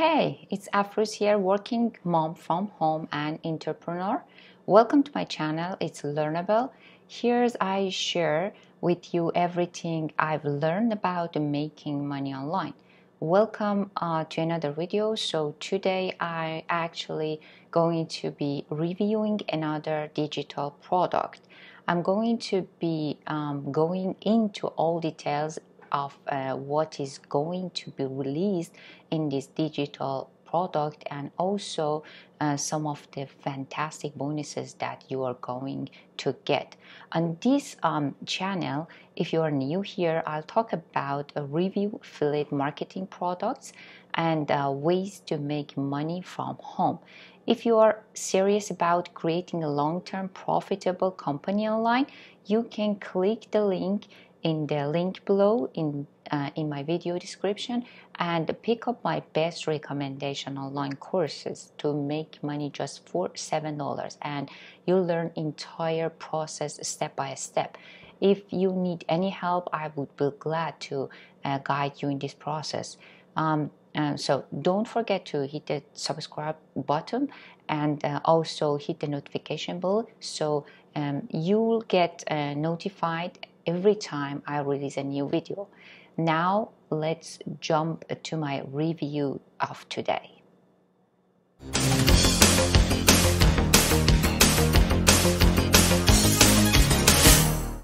Hey, it's Afruz here, working mom from home and entrepreneur. Welcome to my channel, it's Learnable. Here's I share with you everything I've learned about making money online. Welcome uh, to another video. So today I actually going to be reviewing another digital product. I'm going to be um, going into all details of uh, what is going to be released in this digital product and also uh, some of the fantastic bonuses that you are going to get. On this um, channel, if you are new here, I'll talk about a review affiliate marketing products and uh, ways to make money from home. If you are serious about creating a long-term profitable company online, you can click the link in the link below in, uh, in my video description and pick up my best recommendation online courses to make money just for $7 and you'll learn entire process step by step. If you need any help, I would be glad to uh, guide you in this process. Um, and uh, so don't forget to hit the subscribe button and uh, also hit the notification bell so um, you'll get uh, notified every time I release a new video. Now let's jump to my review of today.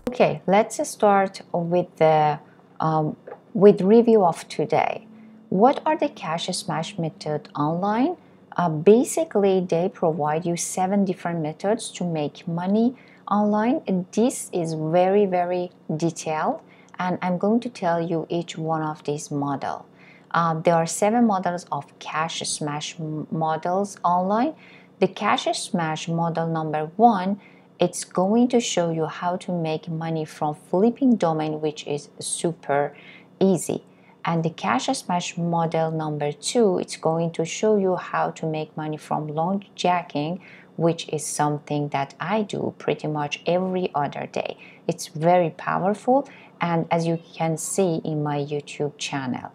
Okay, let's start with the um, with review of today. What are the cash smash method online? Uh, basically, they provide you seven different methods to make money online this is very very detailed and I'm going to tell you each one of these model. Uh, there are seven models of cash smash models online. The cash smash model number one, it's going to show you how to make money from flipping domain, which is super easy. And the cash smash model number two, it's going to show you how to make money from long jacking, which is something that I do pretty much every other day. It's very powerful and as you can see in my YouTube channel.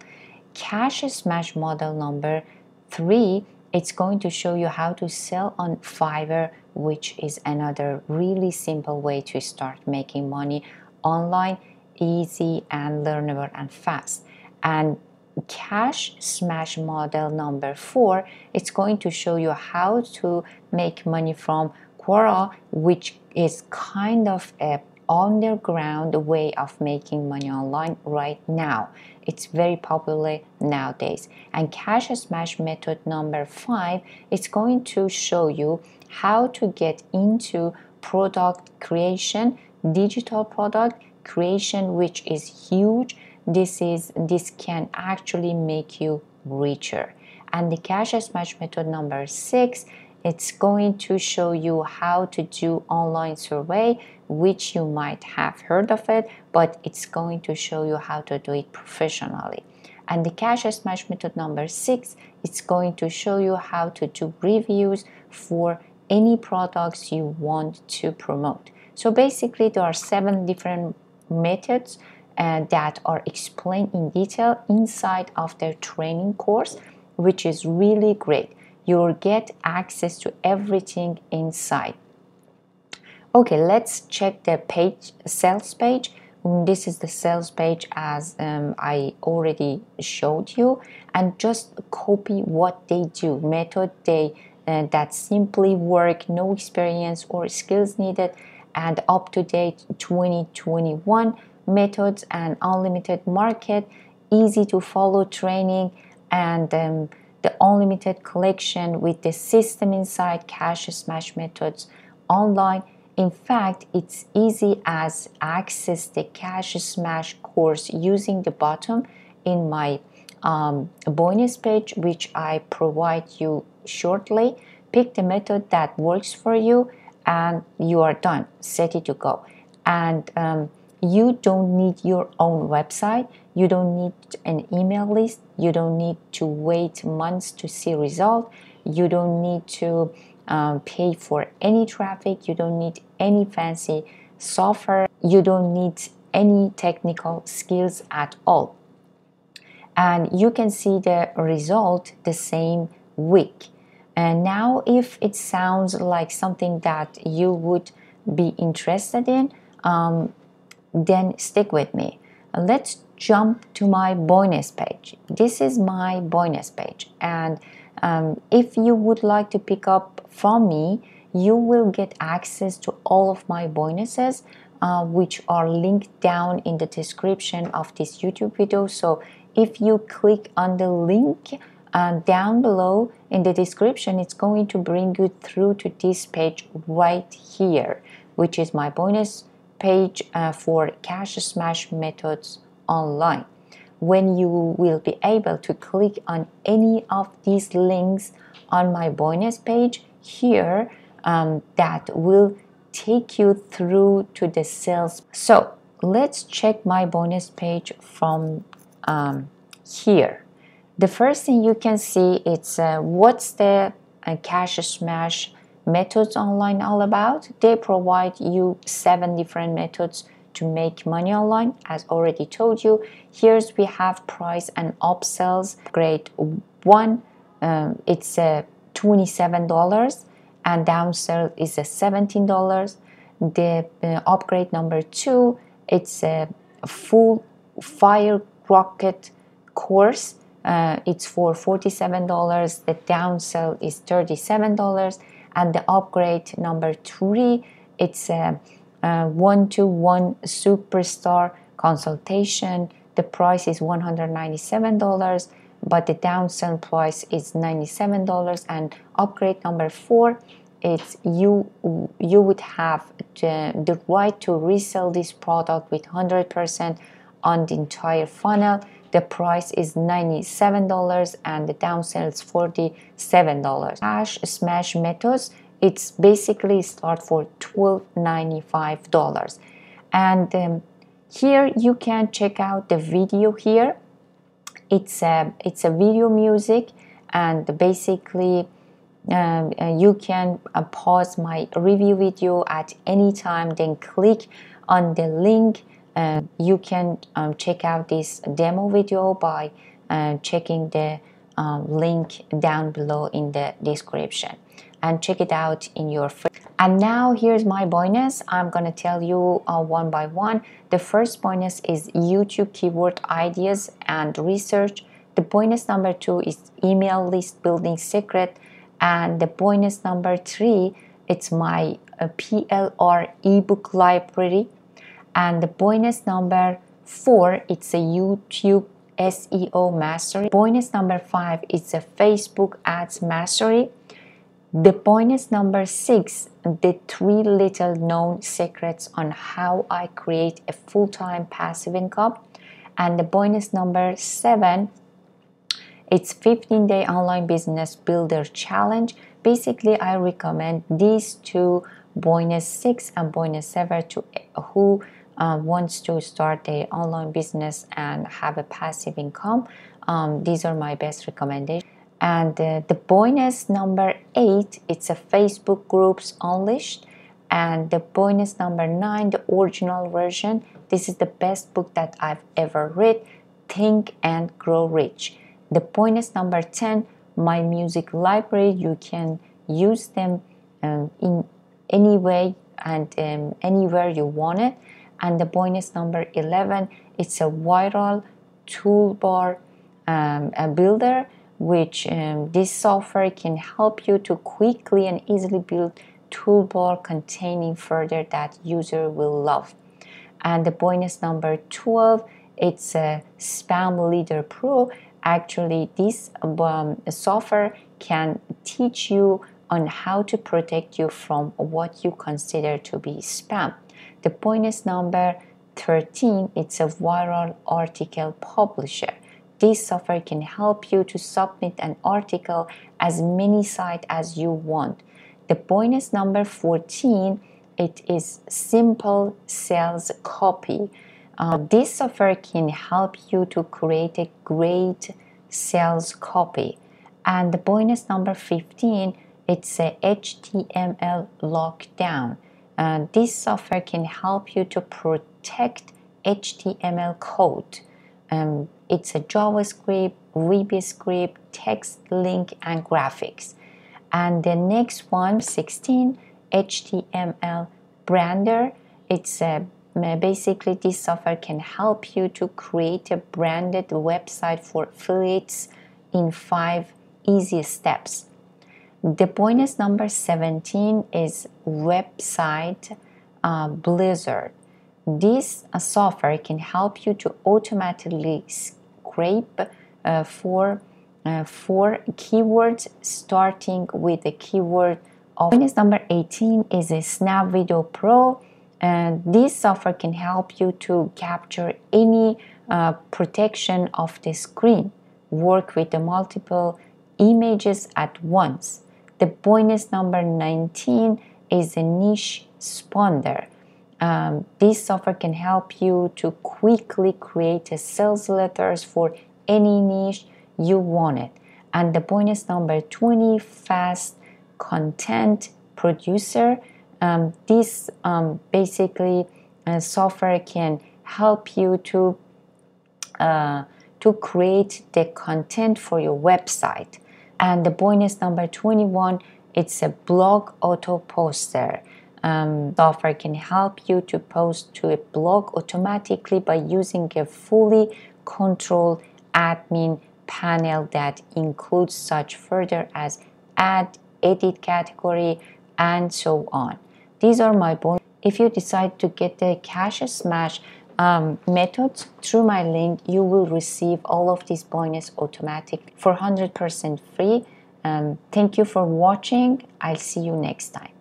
Cash Smash model number 3 it's going to show you how to sell on Fiverr which is another really simple way to start making money online easy and learnable and fast and cash smash model number four it's going to show you how to make money from Quora which is kind of a underground way of making money online right now it's very popular nowadays and cash smash method number five it's going to show you how to get into product creation digital product creation which is huge this is this can actually make you richer and the cash match method number six it's going to show you how to do online survey which you might have heard of it but it's going to show you how to do it professionally and the cash match method number six it's going to show you how to do reviews for any products you want to promote so basically there are seven different methods uh, that are explained in detail inside of their training course, which is really great. You'll get access to everything inside. Okay, let's check the page sales page. This is the sales page as um, I already showed you and just copy what they do, method they uh, that simply work, no experience or skills needed and up to date 2021 methods and unlimited market, easy to follow training and um, the unlimited collection with the system inside cash smash methods online. In fact, it's easy as access the cash smash course using the bottom in my um, bonus page, which I provide you shortly. Pick the method that works for you and you are done, set it to go. And um, you don't need your own website, you don't need an email list, you don't need to wait months to see result, you don't need to um, pay for any traffic, you don't need any fancy software, you don't need any technical skills at all. And you can see the result the same week. And now, if it sounds like something that you would be interested in, um, then stick with me. Let's jump to my bonus page. This is my bonus page. And um, if you would like to pick up from me, you will get access to all of my bonuses, uh, which are linked down in the description of this YouTube video. So if you click on the link, uh, down below in the description it's going to bring you through to this page right here which is my bonus page uh, for Cash Smash methods online. When you will be able to click on any of these links on my bonus page here, um, that will take you through to the sales. So let's check my bonus page from um, here. The first thing you can see it's uh, what's the uh, cash smash methods online all about. They provide you seven different methods to make money online as already told you here's we have price and upsells grade one um, it's a uh, $27 and downsell is a uh, $17 the uh, upgrade number two it's a uh, full fire rocket course uh, it's for $47 the downsell is $37 and the upgrade number three it's a one-to-one superstar consultation the price is $197 but the downsell price is $97 and upgrade number four it's you you would have the, the right to resell this product with 100% on the entire funnel the price is $97 and the down sale is $47. Cash Smash Metals, it's basically start for $12.95. And um, here you can check out the video here. It's a, um, it's a video music and basically um, uh, you can uh, pause my review video at any time then click on the link um, you can um, check out this demo video by uh, checking the um, link down below in the description and check it out in your free. And now here's my bonus. I'm gonna tell you uh, one by one. The first bonus is YouTube keyword ideas and research. The bonus number two is email list building secret. And the bonus number three, it's my uh, PLR ebook library and the bonus number 4 it's a YouTube SEO mastery. Bonus number 5 it's a Facebook ads mastery. The bonus number 6 the three little known secrets on how I create a full-time passive income and the bonus number 7 it's 15 day online business builder challenge basically i recommend these two bonus 6 and bonus 7 to who uh, wants to start a online business and have a passive income, um, these are my best recommendations. And uh, the bonus number eight, it's a Facebook groups unleashed. And the bonus number nine, the original version, this is the best book that I've ever read, Think and Grow Rich. The bonus number 10, my music library, you can use them um, in any way and um, anywhere you want it. And the point is number 11, it's a viral toolbar um, a builder, which um, this software can help you to quickly and easily build toolbar containing further that user will love. And the bonus number 12, it's a Spam Leader Pro. Actually, this um, software can teach you on how to protect you from what you consider to be spam. The point is number 13, it's a viral article publisher. This software can help you to submit an article as many sites as you want. The point is number 14, it is simple sales copy. Uh, this software can help you to create a great sales copy. And the bonus number 15, it's a HTML lockdown. Uh, this software can help you to protect HTML code. Um, it's a JavaScript, VB script, text, link, and graphics. And the next one, 16, HTML Brander. It's uh, a, basically this software can help you to create a branded website for affiliates in five easy steps. The point is number 17 is website uh, Blizzard. This uh, software can help you to automatically scrape uh, for uh, for keywords starting with the keyword of point is number 18 is a Snap Video Pro and this software can help you to capture any uh, protection of the screen work with the multiple images at once the bonus number 19 is a niche spawner. Um, this software can help you to quickly create a sales letters for any niche you want it. And the bonus number 20, fast content producer. Um, this um, basically uh, software can help you to uh, to create the content for your website. And the point is number 21, it's a blog auto poster. Um, software can help you to post to a blog automatically by using a fully controlled admin panel that includes such further as add, edit category, and so on. These are my bonus. If you decide to get the cash smash, um, methods, through my link, you will receive all of these bonus automatically for 100% free. Um, thank you for watching. I'll see you next time.